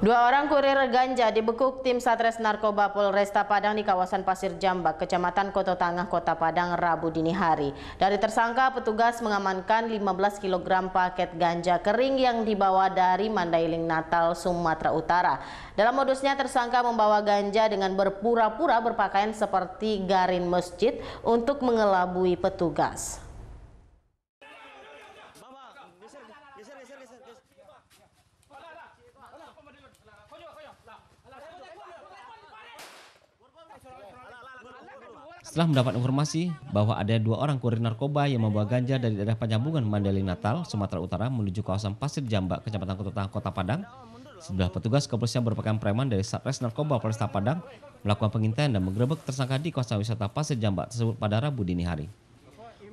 Dua orang kurir ganja dibekuk tim Satres Narkoba Polresta Padang di kawasan Pasir Jambak, Kecamatan Koto Tangah, Kota Padang, Rabu dini hari. Dari tersangka, petugas mengamankan 15 kg paket ganja kering yang dibawa dari Mandailing Natal, Sumatera Utara. Dalam modusnya, tersangka membawa ganja dengan berpura-pura berpakaian seperti garin masjid untuk mengelabui petugas. Setelah mendapat informasi bahwa ada dua orang kurir narkoba yang membawa ganja dari daerah penyambungan Mandailing Natal, Sumatera Utara menuju kawasan Pasir Jambak, Kecamatan Kota, Kota Padang, sebelah petugas kepolisian berpakaian preman dari Satres Narkoba Polresta Padang melakukan pengintaian dan menggerebek tersangka di kawasan wisata Pasir Jambak tersebut pada Rabu dini hari.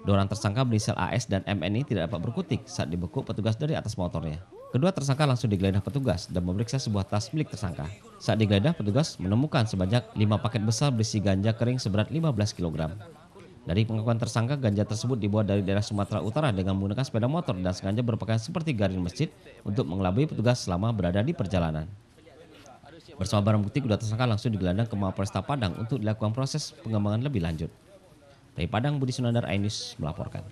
Dua orang tersangka berinisial AS dan mni tidak dapat berkutik saat dibekuk petugas dari atas motornya. Kedua tersangka langsung digeledah petugas dan memeriksa sebuah tas milik tersangka. Saat digeledah, petugas menemukan sebanyak 5 paket besar berisi ganja kering seberat 15 kg. Dari pengakuan tersangka, ganja tersebut dibuat dari daerah Sumatera Utara dengan menggunakan sepeda motor dan sengaja berpakaian seperti garin masjid untuk mengelabui petugas selama berada di perjalanan. Bersama barang bukti, kedua tersangka langsung digelandang ke Mapolresta Padang untuk dilakukan proses pengembangan lebih lanjut. Dari Padang, Budi Sunandar, Ainus melaporkan.